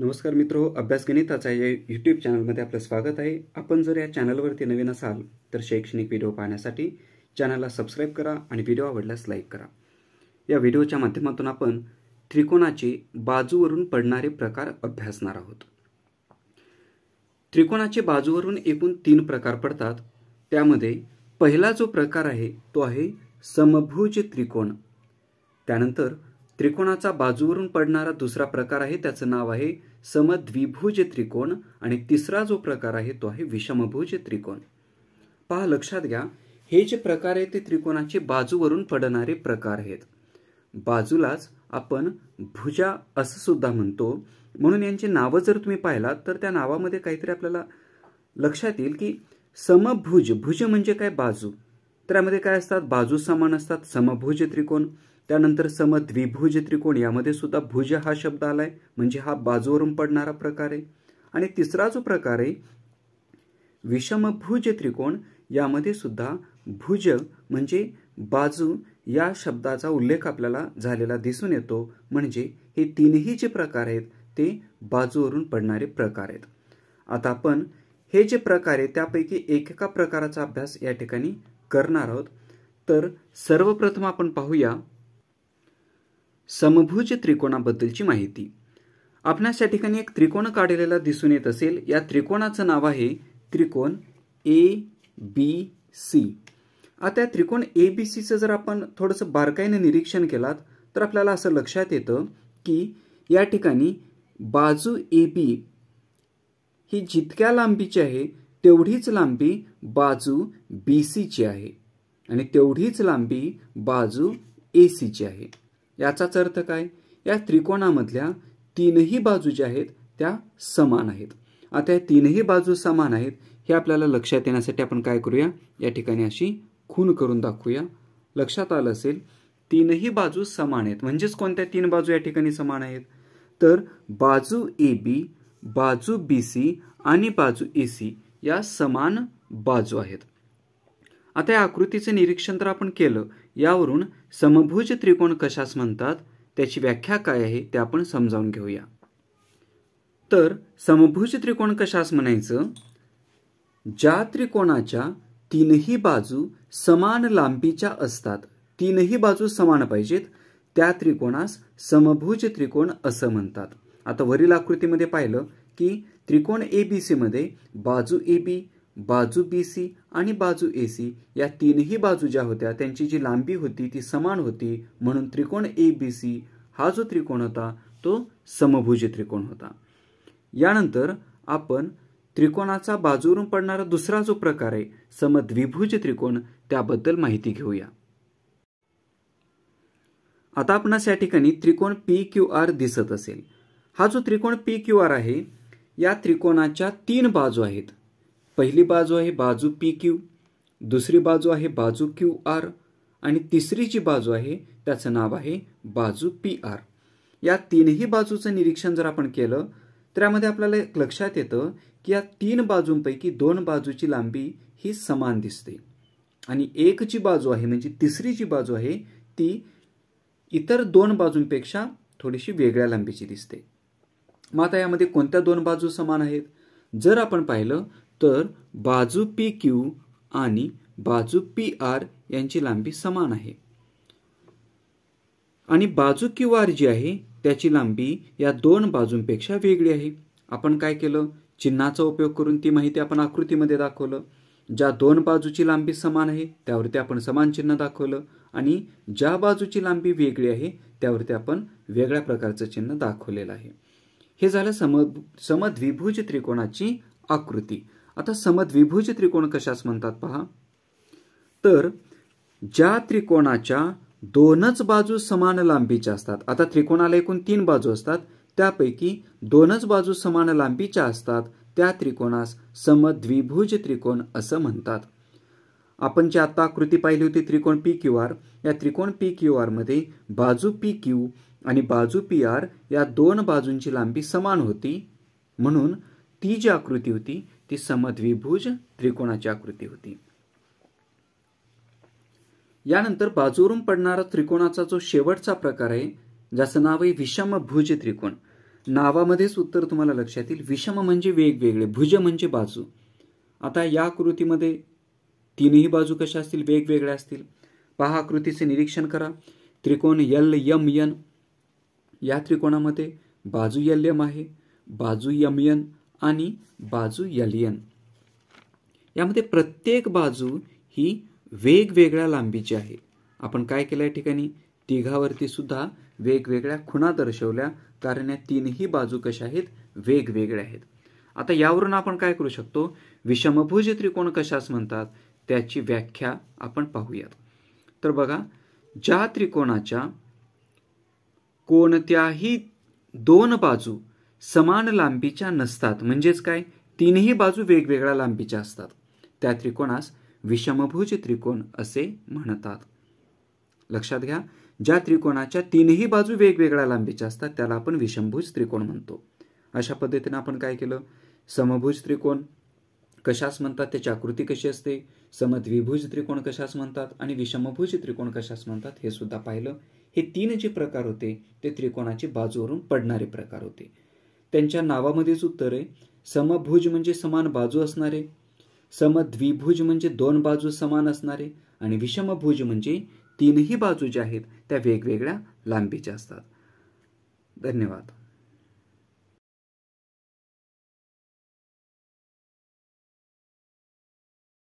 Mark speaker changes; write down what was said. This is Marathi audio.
Speaker 1: नमस्कार मित्र अभ्यास गणिताचा या यूट्यूब चॅनलमध्ये आपलं स्वागत आहे आपण जर या चॅनलवरती नवीन असाल तर शैक्षणिक व्हिडिओ पाहण्यासाठी चॅनलला सबस्क्राईब करा आणि व्हिडिओ आवडल्यास लाईक करा या व्हिडिओच्या माध्यमातून आपण त्रिकोणाचे बाजूवरून पडणारे प्रकार अभ्यासणार आहोत त्रिकोणाचे बाजूवरून एकूण तीन प्रकार पडतात त्यामध्ये पहिला जो प्रकार आहे तो आहे समभुज त्रिकोण त्यानंतर त्रिकोणाचा बाजूवरून पडणारा दुसरा प्रकार आहे त्याचं नाव आहे समद्विभुज त्रिकोण आणि तिसरा जो प्रकार आहे तो आहे विषमभुज त्रिकोण पहा लक्षात घ्या हे जे प्रकार आहेत ते त्रिकोणाचे बाजूवरून पडणारे प्रकार आहेत बाजूलाच आपण भुजा असं सुद्धा म्हणतो म्हणून यांचे नावं जर तुम्ही पाहिलात तर त्या नावामध्ये काहीतरी आपल्याला लक्षात येईल की समभुज भुज म्हणजे काय बाजू तर यामध्ये काय असतात बाजू समान असतात समभुज त्रिकोण त्यानंतर समद्विभुज त्रिकोण यामध्ये सुद्धा भुज हा शब्द आलाय म्हणजे हा बाजूवरून पडणारा प्रकार आहे आणि तिसरा जो प्रकार आहे विषमभुज त्रिकोण यामध्ये सुद्धा भुज म्हणजे बाजू या शब्दाचा उल्लेख आपल्याला झालेला दिसून येतो म्हणजे हे तीनही जे प्रकार आहेत ते बाजूवरून पडणारे प्रकार आहेत आता आपण हे जे प्रकार आहे त्यापैकी एकेका प्रकाराचा अभ्यास या ठिकाणी करणार आहोत तर सर्वप्रथम आपण पाहूया समभुज त्रिकोणाबद्दलची माहिती आपणास या ठिकाणी एक त्रिकोण काढलेला दिसून येत असेल या त्रिकोणाचं नाव आहे त्रिकोण ए बी सी आता त्रिकोण ए बी सीचं जर आपण थोडंसं बारकाईने निरीक्षण केलात तर आपल्याला असं लक्षात येतं की या ठिकाणी बाजू ए बी ही जितक्या लांबीची आहे तेवढीच लांबी बाजू बी सीची आहे आणि तेवढीच लांबी बाजू ए सीची आहे याचाच अर्थ काय या त्रिकोणामधल्या तीनही बाजू ज्या आहेत त्या समान आहेत आता या तीनही बाजू समान आहेत हे आपल्याला लक्षात येण्यासाठी आपण काय करूया या ठिकाणी अशी खून करून दाखवूया लक्षात आलं असेल तीनही बाजू समान आहेत म्हणजेच कोणत्या तीन बाजू या ठिकाणी समान आहेत तर बाजू ए बी बाजू बी सी आणि बाजू ए सी या समान बाजू आहेत आता या आकृतीचं निरीक्षण तर आपण केलं यावरून समभुज त्रिकोण कशास म्हणतात त्याची व्याख्या काय आहे ते आपण समजावून घेऊया तर समभुज त्रिकोण कशास म्हणायचं ज्या त्रिकोणाच्या तीनही बाजू समान लांबीच्या असतात तीनही बाजू समान पाहिजेत त्या त्रिकोणास समभुज त्रिकोण असं म्हणतात आता वरील आकृतीमध्ये पाहिलं की त्रिकोण ए बी सीमध्ये बाजू ए बी बाजू बी सी आणि बाजू ए सी या तीनही बाजू ज्या होत्या त्यांची जी लांबी होती ती समान होती म्हणून त्रिकोण ए बी सी हा जो त्रिकोण होता तो समभुज त्रिकोण होता यानंतर आपण त्रिकोणाचा बाजूवरून पडणारा दुसरा जो प्रकार आहे समद्विभुज त्रिकोण त्याबद्दल माहिती घेऊया आता आपणास या ठिकाणी त्रिकोण पी क्यू आर दिसत असेल हा जो त्रिकोण पी क्यू आर आहे या त्रिकोणाच्या तीन बाजू आहेत पहिली बाजू आहे बाजू पी क्यू दुसरी बाजू आहे बाजू क्यू आर आणि तिसरी जी बाजू आहे त्याचं नाव आहे बाजू पी आर या तीनही बाजूचं निरीक्षण जर आपण केलं तर यामध्ये आपल्याला लक्षात येतं की या तीन बाजूंपैकी दोन बाजूची लांबी ही समान दिसते आणि एक जी बाजू आहे म्हणजे तिसरी जी बाजू आहे ती इतर दोन बाजूंपेक्षा थोडीशी वेगळ्या लांबीची दिसते मग आता यामध्ये कोणत्या दोन बाजू समान आहेत जर आपण पाहिलं तर बाजू पी क्यू आणि बाजू पी आर यांची लांबी समान आहे आणि बाजू क्यू आर जी आहे त्याची लांबी या दोन बाजूंपेक्षा वेगळी आहे आपण काय केलं चिन्हाचा उपयोग करून ती माहिती आपण आकृतीमध्ये दाखवलं ज्या दोन बाजूची लांबी समान आहे त्यावरती आपण समान चिन्ह दाखवलं आणि ज्या बाजूची लांबी वेगळी आहे त्यावरती आपण वेगळ्या प्रकारचं चिन्ह दाखवलेलं आहे हे झालं सम समद्विभुज त्रिकोणाची आकृती आता समद्विभुज त्रिकोण कशास म्हणतात पहा तर ज्या त्रिकोणाच्या दोनच बाजू समान लांबीच्या असतात आता त्रिकोणाला एकूण तीन बाजू असतात त्यापैकी दोनच बाजू समान लांबीच्या असतात त्या त्रिकोणास समद्विभुज त्रिकोण असं म्हणतात आपण जी आता आकृती पाहिली होती त्रिकोण पी क्यू आर या त्रिकोण पी क्यू मध्ये बाजू पी क्यू आणि बाजू पी आर या दोन बाजूंची लांबी समान होती म्हणून ती जी आकृती होती ती समद्विभुज त्रिकोणाची आकृती होती यानंतर बाजूवरून पडणारा त्रिकोणाचा जो शेवटचा प्रकार आहे ज्याचं नाव आहे विषमभुज त्रिकोण नावामध्येच उत्तर तुम्हाला लक्षात येईल विषम म्हणजे वेगवेगळे भुज म्हणजे बाजू आता या आकृतीमध्ये तीनही बाजू कशा असतील वेगवेगळ्या असतील पहा आकृतीचे निरीक्षण करा त्रिकोण यल यम यन या त्रिकोणामध्ये बाजू यल यम आहे बाजू यम यन आणि बाजू यल यन यामध्ये प्रत्येक बाजू ही वेगवेगळ्या लांबीची आहे आपण काय केलं या ठिकाणी तिघावरती सुद्धा वेगवेगळ्या खुणा दर्शवल्या कारण या तीनही बाजू कशा आहेत वेगवेगळ्या आहेत आता यावरून आपण काय करू शकतो विषमभुज त्रिकोण कशास म्हणतात त्याची व्याख्या आपण पाहूयात तर बघा ज्या त्रिकोणाच्या कोणत्याही दोन बाजू समान लांबीच्या नसतात म्हणजेच काय तीनही बाजू वेगवेगळ्या लांबीच्या असतात त्या त्रिकोणास विषमभुज त्रिकोण असे म्हणतात लक्षात घ्या ज्या त्रिकोणाच्या तीनही बाजू वेगवेगळ्या लांबीच्या असतात त्याला आपण विषमभुज त्रिकोण म्हणतो अशा पद्धतीने आपण काय केलं समभुज त्रिकोण कशास म्हणतात त्याची आकृती कशी असते समद्विभुज त्रिकोण कशास म्हणतात आणि विषमभुज त्रिकोण कशास म्हणतात हे सुद्धा पाहिलं हे तीन जे प्रकार होते ते त्रिकोणाची बाजूवरून पडणारे प्रकार होते त्यांच्या नावामध्येच उत्तर आहे समभुज म्हणजे समान बाजू असणारे समद्विभुज म्हणजे दोन बाजू समान असणारे आणि विषमभुज म्हणजे तीनही बाजू ज्या आहेत त्या वेगवेगळ्या लांबीच्या असतात धन्यवाद